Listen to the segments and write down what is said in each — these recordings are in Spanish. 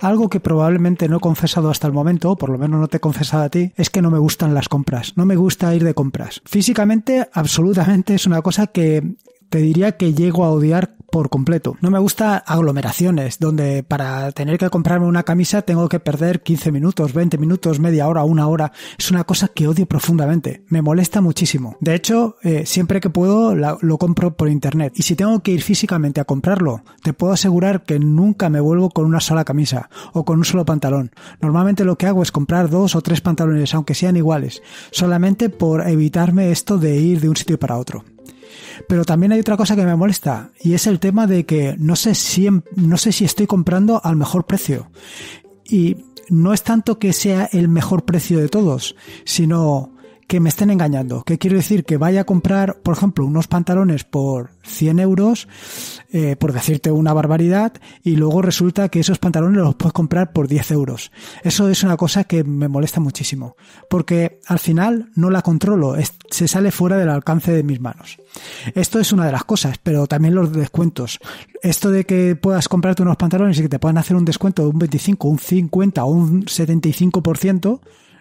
Algo que probablemente no he confesado hasta el momento, o por lo menos no te he confesado a ti, es que no me gustan las compras. No me gusta ir de compras. Físicamente, absolutamente es una cosa que te diría que llego a odiar por completo. No me gusta aglomeraciones, donde para tener que comprarme una camisa tengo que perder 15 minutos, 20 minutos, media hora, una hora. Es una cosa que odio profundamente. Me molesta muchísimo. De hecho, eh, siempre que puedo lo compro por internet. Y si tengo que ir físicamente a comprarlo, te puedo asegurar que nunca me vuelvo con una sola camisa o con un solo pantalón. Normalmente lo que hago es comprar dos o tres pantalones, aunque sean iguales, solamente por evitarme esto de ir de un sitio para otro. Pero también hay otra cosa que me molesta y es el tema de que no sé si, em, no sé si estoy comprando al mejor precio. Y no es tanto que sea el mejor precio de todos, sino que me estén engañando. ¿Qué quiero decir? Que vaya a comprar, por ejemplo, unos pantalones por 100 euros, eh, por decirte una barbaridad, y luego resulta que esos pantalones los puedes comprar por 10 euros. Eso es una cosa que me molesta muchísimo, porque al final no la controlo, se sale fuera del alcance de mis manos. Esto es una de las cosas, pero también los descuentos. Esto de que puedas comprarte unos pantalones y que te puedan hacer un descuento de un 25, un 50 o un 75%,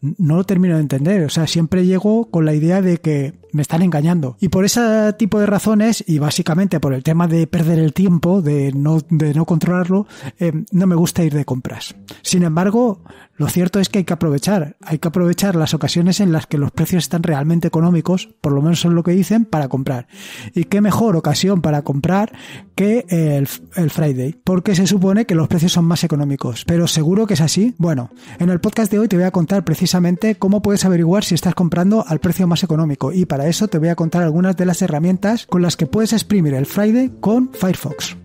no lo termino de entender. O sea, siempre llego con la idea de que me están engañando. Y por ese tipo de razones, y básicamente por el tema de perder el tiempo, de no, de no controlarlo, eh, no me gusta ir de compras. Sin embargo, lo cierto es que hay que aprovechar. Hay que aprovechar las ocasiones en las que los precios están realmente económicos, por lo menos son lo que dicen, para comprar. Y qué mejor ocasión para comprar el, el, Friday, porque se supone que los precios son más económicos, pero seguro que es así. Bueno, en el podcast de hoy te voy a contar precisamente cómo puedes averiguar si estás comprando al precio más económico y para eso te voy a contar algunas de las herramientas con las que puedes exprimir el Friday con Firefox.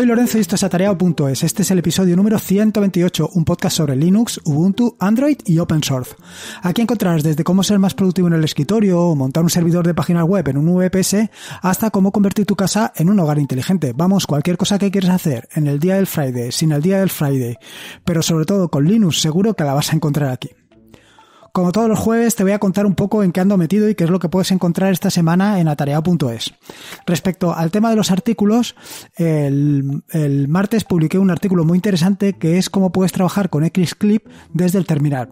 Soy Lorenzo y esto es atareado.es. Este es el episodio número 128, un podcast sobre Linux, Ubuntu, Android y Open Source. Aquí encontrarás desde cómo ser más productivo en el escritorio, montar un servidor de páginas web en un VPS, hasta cómo convertir tu casa en un hogar inteligente. Vamos, cualquier cosa que quieras hacer en el día del Friday, sin el día del Friday, pero sobre todo con Linux, seguro que la vas a encontrar aquí como todos los jueves, te voy a contar un poco en qué ando metido y qué es lo que puedes encontrar esta semana en atareado.es. Respecto al tema de los artículos, el, martes publiqué un artículo muy interesante que es cómo puedes trabajar con Xclip desde el terminal.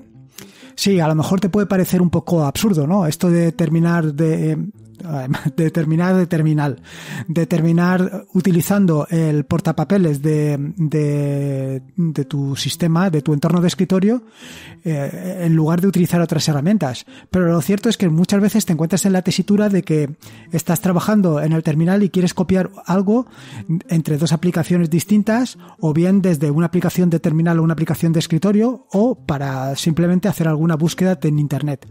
Sí, a lo mejor te puede parecer un poco absurdo, ¿no? Esto de terminar de, eh, determinar, de determinar utilizando el portapapeles de, de, tu sistema, de tu entorno de escritorio, eh, en lugar de utilizar otras herramientas. Pero lo cierto es que muchas veces te encuentras en la tesitura de que estás trabajando en el terminal y quieres copiar algo entre dos aplicaciones distintas, o bien desde una aplicación de terminal o una aplicación de escritorio, o para simplemente hacer alguna búsqueda en Internet.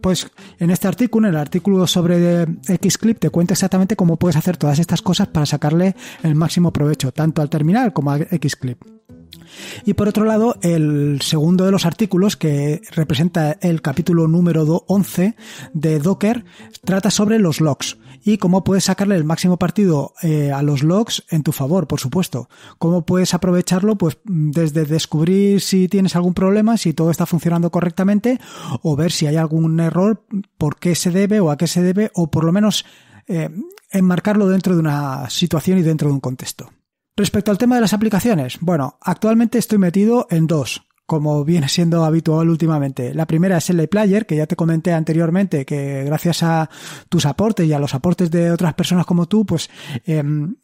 Pues en este artículo, en el artículo sobre Xclip te cuenta exactamente cómo puedes hacer todas estas cosas para sacarle el máximo provecho, tanto al terminal como a Xclip. Y por otro lado, el segundo de los artículos, que representa el capítulo número 11 de Docker, trata sobre los logs y cómo puedes sacarle el máximo partido eh, a los logs en tu favor, por supuesto. Cómo puedes aprovecharlo, pues mm, desde descubrir si tienes algún problema, si todo está funcionando correctamente, o ver si hay algún error, por qué se debe o a qué se debe, o por lo menos eh, enmarcarlo dentro de una situación y dentro de un contexto. Respecto al tema de las aplicaciones, bueno, actualmente estoy metido en dos como viene siendo habitual últimamente. La primera es el Player que ya te comenté anteriormente, que gracias a tus aportes y a los aportes de otras personas como tú, pues em,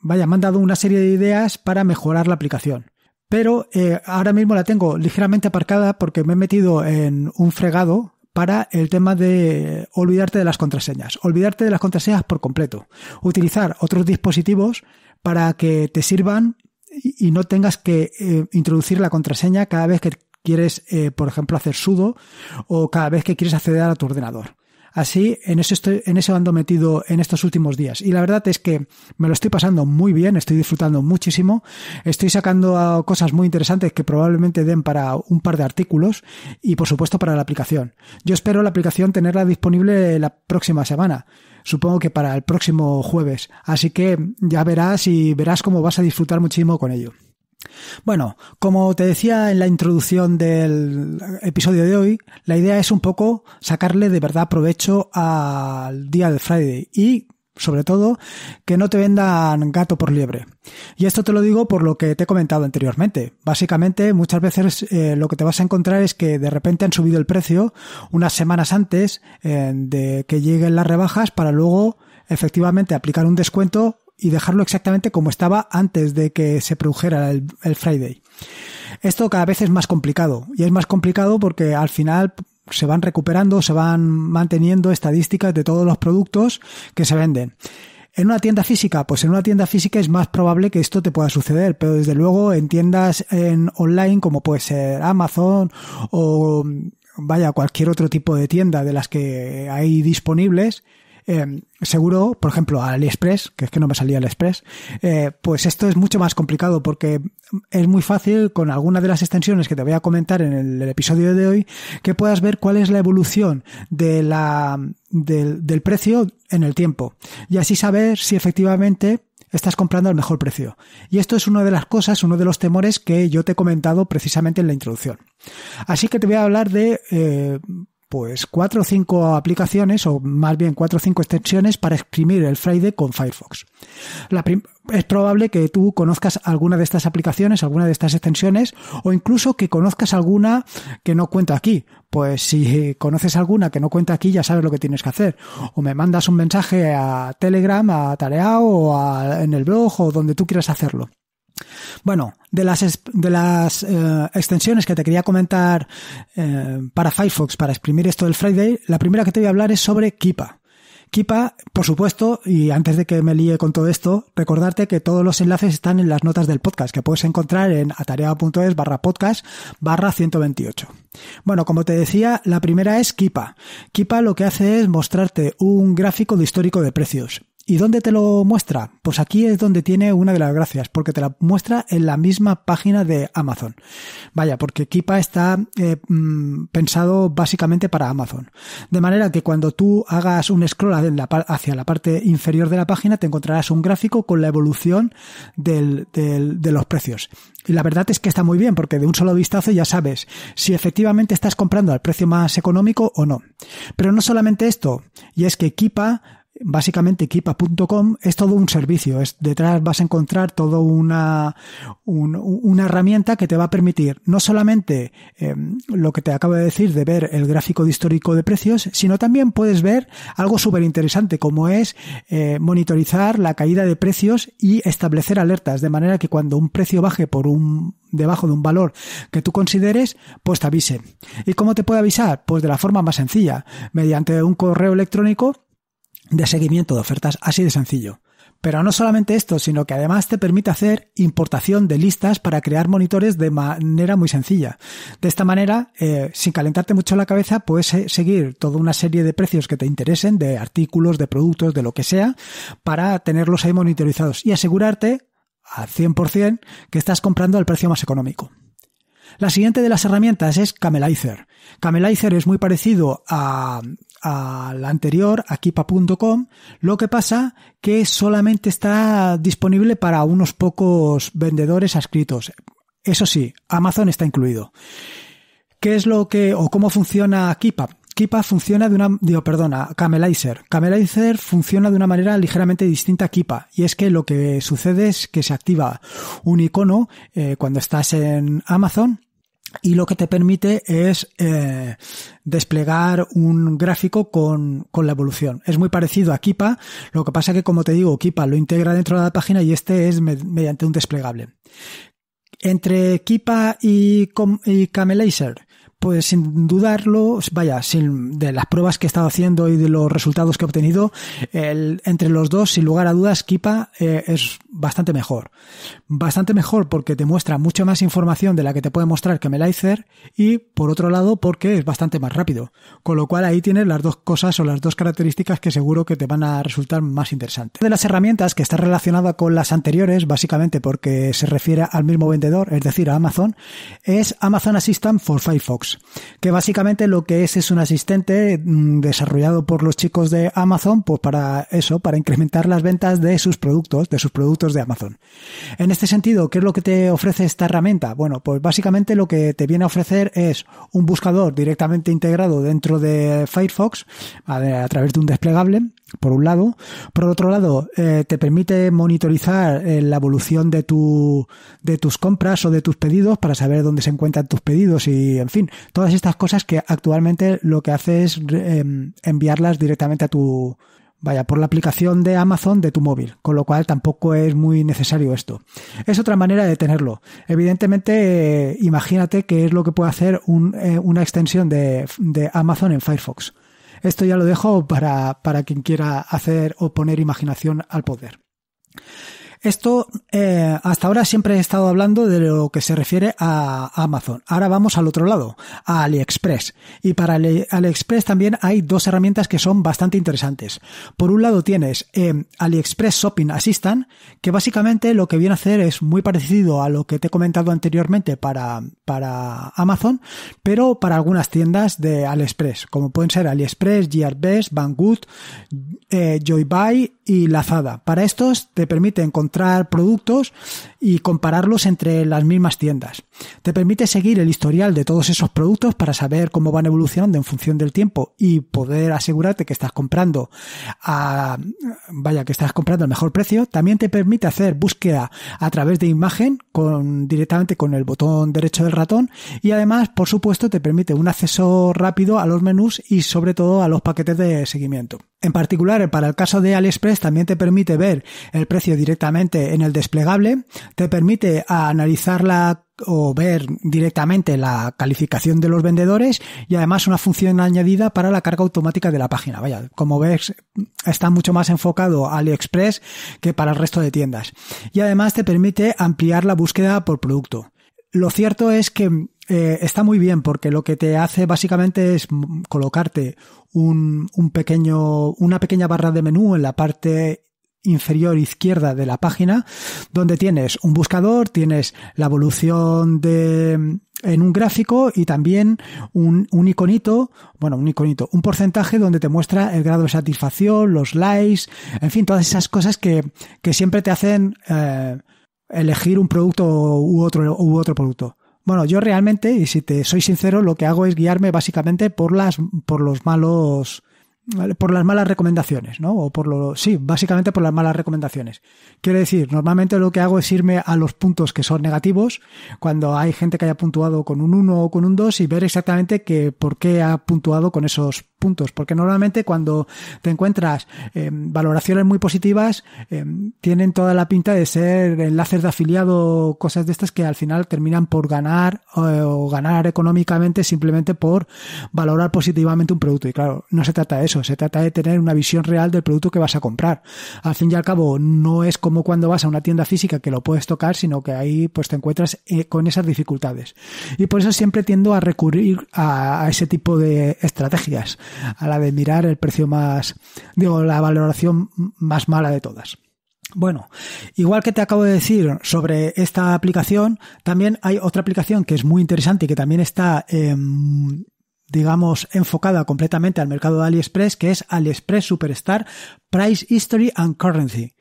vaya, me han dado una serie de ideas para mejorar la aplicación. Pero eh, ahora mismo la tengo ligeramente aparcada porque me he metido en un fregado para el tema de olvidarte de las contraseñas, olvidarte de las contraseñas por completo, utilizar otros dispositivos para que te sirvan y, no tengas que eh, introducir la contraseña cada vez que quieres, eh, por ejemplo, hacer sudo o cada vez que quieres acceder a tu ordenador. Así, en eso, estoy, en eso ando metido en estos últimos días. Y la verdad es que me lo estoy pasando muy bien, estoy disfrutando muchísimo, estoy sacando cosas muy interesantes que probablemente den para un par de artículos y, por supuesto, para la aplicación. Yo espero la aplicación tenerla disponible la próxima semana supongo que para el próximo jueves. Así que ya verás y verás cómo vas a disfrutar muchísimo con ello. Bueno, como te decía en la introducción del episodio de hoy, la idea es un poco sacarle de verdad provecho al día del Friday y sobre todo, que no te vendan gato por liebre. Y esto te lo digo por lo que te he comentado anteriormente. Básicamente, muchas veces eh, lo que te vas a encontrar es que de repente han subido el precio unas semanas antes eh, de que lleguen las rebajas para luego efectivamente aplicar un descuento y dejarlo exactamente como estaba antes de que se produjera el Friday. Esto cada vez es más complicado y es más complicado porque al final se van recuperando, se van manteniendo estadísticas de todos los productos que se venden. En una tienda física, pues en una tienda física es más probable que esto te pueda suceder, pero desde luego en tiendas en online como puede ser Amazon o vaya cualquier otro tipo de tienda de las que hay disponibles, Em, seguro, por ejemplo, AliExpress, que es que no me salía AliExpress, eh, pues esto es mucho más complicado porque es muy fácil con alguna de las extensiones que te voy a comentar en el, episodio de hoy, que puedas ver cuál es la evolución de la, del, precio en el tiempo y así saber si efectivamente estás comprando al mejor precio. Y esto es una de las cosas, uno de los temores que yo te he comentado precisamente en la introducción. Así que te voy a hablar de eh, pues cuatro o cinco aplicaciones, o más bien cuatro o cinco extensiones para exprimir el Friday con Firefox. es probable que tú conozcas alguna de estas aplicaciones, alguna de estas extensiones, o incluso que conozcas alguna que no cuenta aquí. Pues si conoces alguna que no cuenta aquí, ya sabes lo que tienes que hacer. O me mandas un mensaje a Telegram, a Tareao, o en el blog o donde tú quieras hacerlo. Bueno, de las, eh, extensiones que te quería comentar eh, para Firefox, para exprimir esto del Friday, la primera que te voy a hablar es sobre Kipa. Kipa, por supuesto, y antes de que me líe con todo esto, recordarte que todos los enlaces están en las notas del podcast, que puedes encontrar en atareado.es barra podcast barra 128. Bueno, como te decía, la primera es Kipa. Kipa lo que hace es mostrarte un gráfico de histórico de precios. ¿Y dónde te lo muestra? Pues aquí es donde tiene una de las gracias, porque te la muestra en la misma página de Amazon. Vaya, porque Kipa está eh, mm, pensado básicamente para Amazon. De manera que cuando tú hagas un scroll hacia la parte inferior de la página, te encontrarás un gráfico con la evolución de los precios. Y la verdad es que está muy bien, porque de un solo vistazo ya sabes si efectivamente estás comprando al precio más económico o no. Pero no solamente esto, y es que Kipa básicamente equipa.com es todo un servicio. Es, detrás vas a encontrar toda una, una herramienta que te va a permitir no solamente em, lo que te acabo de decir de ver el gráfico de histórico de precios, sino también puedes ver algo súper interesante como es eh, monitorizar la caída de precios y establecer alertas de manera que cuando un precio baje por un debajo de un valor que tú consideres, pues te avise. ¿Y cómo te puede avisar? Pues de la forma más sencilla, mediante un correo electrónico de seguimiento de ofertas, así de sencillo. Pero no solamente esto, sino que además te permite hacer importación de listas para crear monitores de manera muy sencilla. De esta manera, eh, sin calentarte mucho la cabeza, puedes eh, seguir toda una serie de precios que te interesen, de artículos, de productos, de lo que sea, para tenerlos ahí monitorizados y asegurarte al 100% que estás comprando al precio más económico. La siguiente de las herramientas es Camelizer. Camelizer es muy parecido a al la anterior, a Kipa.com, lo que pasa que solamente está disponible para unos pocos vendedores adscritos. Eso sí, Amazon está incluido. ¿Qué es lo que o cómo funciona Kipa? Kipa funciona de una, digo, perdona, Camelizer. Camelizer funciona de una manera ligeramente distinta a Kipa. Y es que lo que sucede es que se activa un icono eh, cuando estás en Amazon y lo que te permite es eh, desplegar un gráfico con, con, la evolución. Es muy parecido a Kipa, lo que pasa que, como te digo, Kipa lo integra dentro de la página y este es mediante un desplegable. Entre Kipa y, y Camelaser, pues sin dudarlo, vaya, sin, de las pruebas que he estado haciendo y de los resultados que he obtenido, entre los dos, sin lugar a dudas, Kipa eh, es bastante mejor. Bastante mejor porque te muestra mucha más información de la que te puede mostrar Camelizer y por otro lado porque es bastante más rápido. Con lo cual ahí tienes las dos cosas o las dos características que seguro que te van a resultar más interesantes. Una de las herramientas que está relacionada con las anteriores, básicamente porque se refiere al mismo vendedor, es decir, a Amazon, es Amazon Assistant for Firefox, que básicamente lo que es es un asistente mm, desarrollado por los chicos de Amazon pues para eso, para incrementar las ventas de sus productos, de sus productos de Amazon. En este sentido, ¿qué es lo que te ofrece esta herramienta? Bueno, pues básicamente lo que te viene a ofrecer es un buscador directamente integrado dentro de Firefox a, través de un desplegable, por un lado. Por otro lado, eh, te permite monitorizar eh, la evolución de, tu, de tus compras o de tus pedidos para saber dónde se encuentran tus pedidos y, en fin, todas estas cosas que actualmente lo que hace es em, enviarlas directamente a tu Vaya, por la aplicación de Amazon de tu móvil, con lo cual tampoco es muy necesario esto. Es otra manera de tenerlo. Evidentemente, eh, imagínate qué es lo que puede hacer eh, una extensión de, Amazon en Firefox. Esto ya lo dejo para, para quien quiera hacer o poner imaginación al poder. Esto eh, hasta ahora siempre he estado hablando de lo que se refiere a Amazon. Ahora vamos al otro lado, a AliExpress. Y para AliExpress también hay dos herramientas que son bastante interesantes. Por un lado tienes eh, AliExpress Shopping Assistant, que básicamente lo que viene a hacer es muy parecido a lo que te he comentado anteriormente para, para Amazon, pero para algunas tiendas de AliExpress, como pueden ser AliExpress, Gearbest Banggood, Joy eh, Joybuy y Lazada. Para estos te permiten encontrar encontrar productos y compararlos entre las mismas tiendas. Te permite seguir el historial de todos esos productos para saber cómo van evolucionando en función del tiempo y poder asegurarte que estás comprando a, vaya, que estás comprando al mejor precio. También te permite hacer búsqueda a través de imagen directamente con el botón derecho del ratón y además, por supuesto, te permite un acceso rápido a los menús y sobre todo a los paquetes de seguimiento. En particular, para el caso de AliExpress también te permite ver el precio directamente en el desplegable, te permite analizarla o ver directamente la calificación de los vendedores y además una función añadida para la carga automática de la página. Vaya, como ves, está mucho más enfocado a AliExpress que para el resto de tiendas. Y además te permite ampliar la búsqueda por producto. Lo cierto es que eh, está muy bien porque lo que te hace básicamente es colocarte un pequeño, una pequeña barra de menú en la parte inferior izquierda de la página, donde tienes un buscador, tienes la evolución de en un gráfico y también un, iconito, bueno, un iconito, un porcentaje donde te muestra el grado de satisfacción, los likes, en fin, todas esas cosas que, que siempre te hacen eh, elegir un producto u otro, u otro producto. Bueno, yo realmente, y si te soy sincero, lo que hago es guiarme básicamente por las, por los malos, por las malas recomendaciones, ¿no? O por lo, sí, básicamente por las malas recomendaciones. Quiere decir, normalmente lo que hago es irme a los puntos que son negativos, cuando hay gente que haya puntuado con un 1 o con un 2 y ver exactamente que, por qué ha puntuado con esos puntos. Porque normalmente cuando te encuentras em, valoraciones muy positivas, em, tienen toda la pinta de ser enlaces de afiliado, cosas de estas que al final terminan por ganar o ganar económicamente simplemente por valorar positivamente un producto. Y claro, no se trata de eso se trata de tener una visión real del producto que vas a comprar. Al fin y al cabo, no es como cuando vas a una tienda física que lo puedes tocar, sino que ahí pues te encuentras eh, con esas dificultades. Y por eso siempre tiendo a recurrir a, ese tipo de estrategias, a la de mirar el precio más, digo, la valoración más mala de todas. Bueno, igual que te acabo de decir sobre esta aplicación, también hay otra aplicación que es muy interesante y que también está digamos, enfocada completamente al mercado de AliExpress, que es AliExpress Superstar Price History and Currency.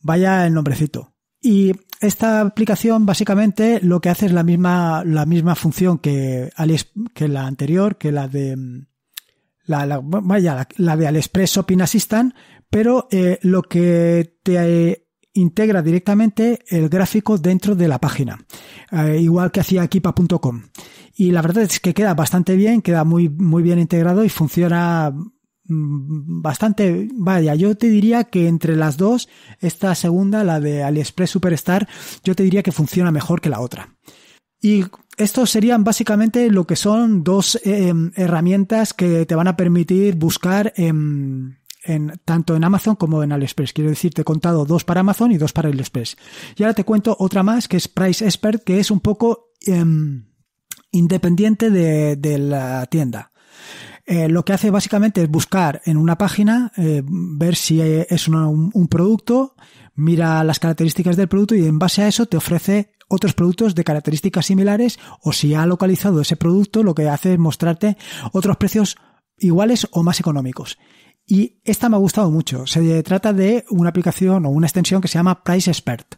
Vaya el nombrecito. Y esta aplicación básicamente lo que hace es la misma, la misma función que, que la anterior, que la de mm, la, la, vaya, la, de Aliexpress Shopping Assistant, pero eh, lo que te eh, integra directamente el gráfico dentro de la página, eh, igual que hacía equipa.com. Y la verdad es que queda bastante bien, queda muy, muy bien integrado y funciona mm, bastante, vaya, yo te diría que entre las dos, esta segunda, la de AliExpress Superstar, yo te diría que funciona mejor que la otra. Y estos serían básicamente lo que son dos em, herramientas que te van a permitir buscar en, en, tanto en Amazon como en AliExpress. Quiero decir, te he contado dos para Amazon y dos para AliExpress. Y ahora te cuento otra más que es Price Expert, que es un poco... Em, independiente de, la tienda. Eh, lo que hace básicamente es buscar en una página, eh, ver si es un, producto, mira las características del producto y en base a eso te ofrece otros productos de características similares o si ha localizado ese producto lo que hace es mostrarte otros precios iguales o más económicos. Y esta me ha gustado mucho. Se trata de una aplicación o una extensión que se llama Price Expert.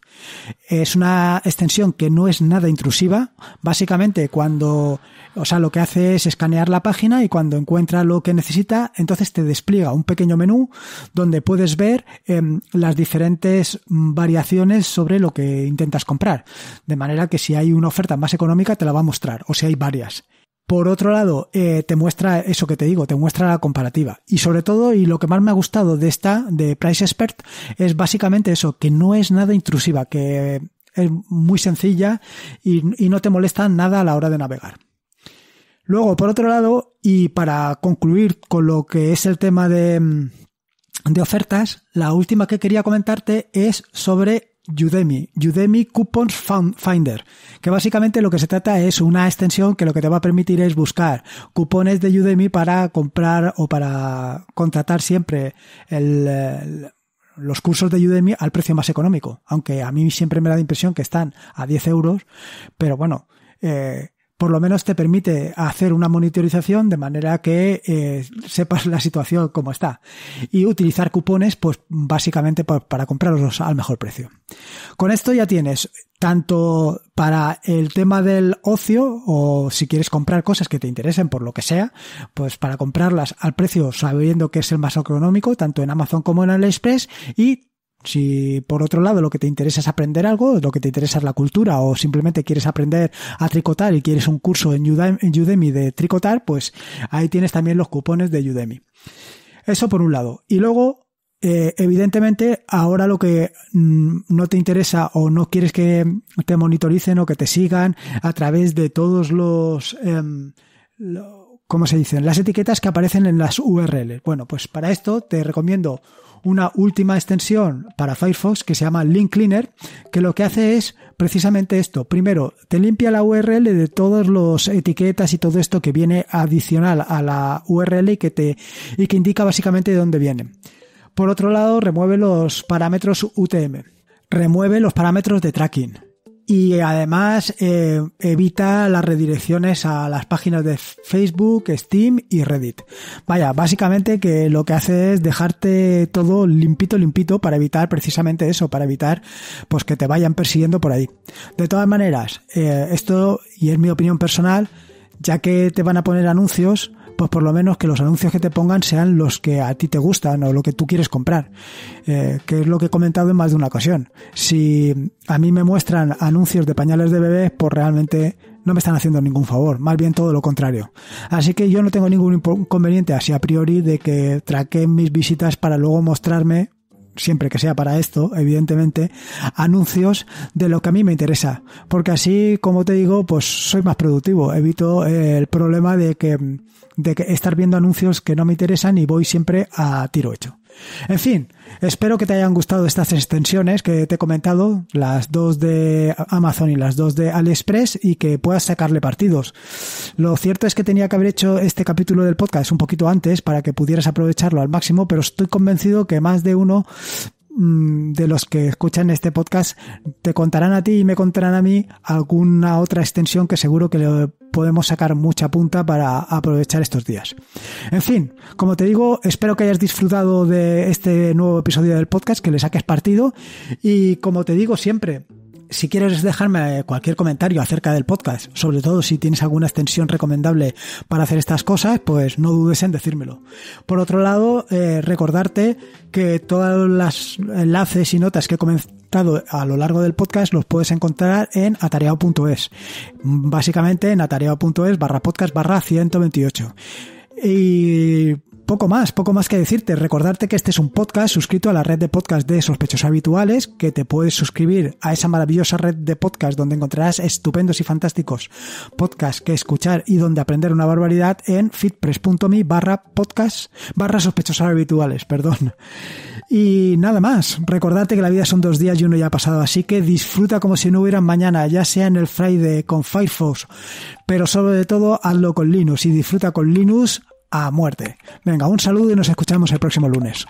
Es una extensión que no es nada intrusiva. Básicamente, cuando, o sea, lo que hace es escanear la página y cuando encuentra lo que necesita, entonces te despliega un pequeño menú donde puedes ver em, las diferentes variaciones sobre lo que intentas comprar. De manera que si hay una oferta más económica, te la va a mostrar, o si hay varias. Por otro lado, eh, te muestra eso que te digo, te muestra la comparativa. Y sobre todo, y lo que más me ha gustado de esta, de Price Expert, es básicamente eso, que no es nada intrusiva, que es muy sencilla y, no te molesta nada a la hora de navegar. Luego, por otro lado, y para concluir con lo que es el tema de, de ofertas, la última que quería comentarte es sobre Udemy, Udemy Coupons Finder, que básicamente lo que se trata es una extensión que lo que te va a permitir es buscar cupones de Udemy para comprar o para contratar siempre el, los cursos de Udemy al precio más económico, aunque a mí siempre me da la impresión que están a 10 euros, pero bueno, eh, por lo menos te permite hacer una monitorización de manera que eh, sepas la situación como está y utilizar cupones pues básicamente para, comprarlos al mejor precio. Con esto ya tienes tanto para el tema del ocio o si quieres comprar cosas que te interesen por lo que sea, pues para comprarlas al precio sabiendo que es el más económico, tanto en Amazon como en AliExpress y si por otro lado lo que te interesa es aprender algo, lo que te interesa es la cultura o simplemente quieres aprender a tricotar y quieres un curso en Udemy de tricotar, pues ahí tienes también los cupones de Udemy. Eso por un lado. Y luego, eh, evidentemente, ahora lo que mm, no te interesa o no quieres que te monitoricen o que te sigan a través de todos los... Em, ¿Cómo se dicen? Las etiquetas que aparecen en las URL. Bueno, pues para esto te recomiendo una última extensión para Firefox que se llama Link Cleaner, que lo que hace es precisamente esto. Primero, te limpia la URL de todas las etiquetas y todo esto que viene adicional a la URL y que, te, y que indica básicamente de dónde viene. Por otro lado, remueve los parámetros UTM. Remueve los parámetros de tracking y además eh, evita las redirecciones a las páginas de Facebook, Steam y Reddit. Vaya, básicamente que lo que hace es dejarte todo limpito, limpito para evitar precisamente eso, para evitar pues que te vayan persiguiendo por ahí. De todas maneras, eh, esto y es mi opinión personal, ya que te van a poner anuncios, pues por lo menos que los anuncios que te pongan sean los que a ti te gustan o lo que tú quieres comprar, eh, que es lo que he comentado en más de una ocasión. Si a mí me muestran anuncios de pañales de bebés, pues realmente no me están haciendo ningún favor, más bien todo lo contrario. Así que yo no tengo ningún inconveniente así a priori de que traqueen mis visitas para luego mostrarme siempre que sea para esto, evidentemente, anuncios de lo que a mí me interesa. Porque así, como te digo, pues soy más productivo. Evito eh, el problema de que, de que estar viendo anuncios que no me interesan y voy siempre a tiro hecho. En fin, espero que te hayan gustado estas extensiones que te he comentado, las dos de Amazon y las dos de AliExpress, y que puedas sacarle partidos. Lo cierto es que tenía que haber hecho este capítulo del podcast un poquito antes para que pudieras aprovecharlo al máximo, pero estoy convencido que más de uno mm, de los que escuchan este podcast te contarán a ti y me contarán a mí alguna otra extensión que seguro que le podemos sacar mucha punta para aprovechar estos días. En fin, como te digo, espero que hayas disfrutado de este nuevo episodio del podcast, que le saques partido y como te digo siempre, si quieres dejarme cualquier comentario acerca del podcast, sobre todo si tienes alguna extensión recomendable para hacer estas cosas, pues no dudes en decírmelo. Por otro lado, eh, recordarte que todos los enlaces y notas que he, a lo largo del podcast los puedes encontrar en atareado.es. Básicamente en atareado.es barra podcast barra 128. Y poco más, poco más que decirte. Recordarte que este es un podcast suscrito a la red de podcast de sospechosos habituales, que te puedes suscribir a esa maravillosa red de podcast donde encontrarás estupendos y fantásticos podcasts que escuchar y donde aprender una barbaridad en fitpress.me barra podcast barra sospechosos habituales, perdón. Y nada más, recordarte que la vida son dos días y uno ya ha pasado, así que disfruta como si no hubieran mañana, ya sea en el Friday con Firefox, pero sobre todo hazlo con Linux y disfruta con Linux a muerte. Venga, un saludo y nos escuchamos el próximo lunes.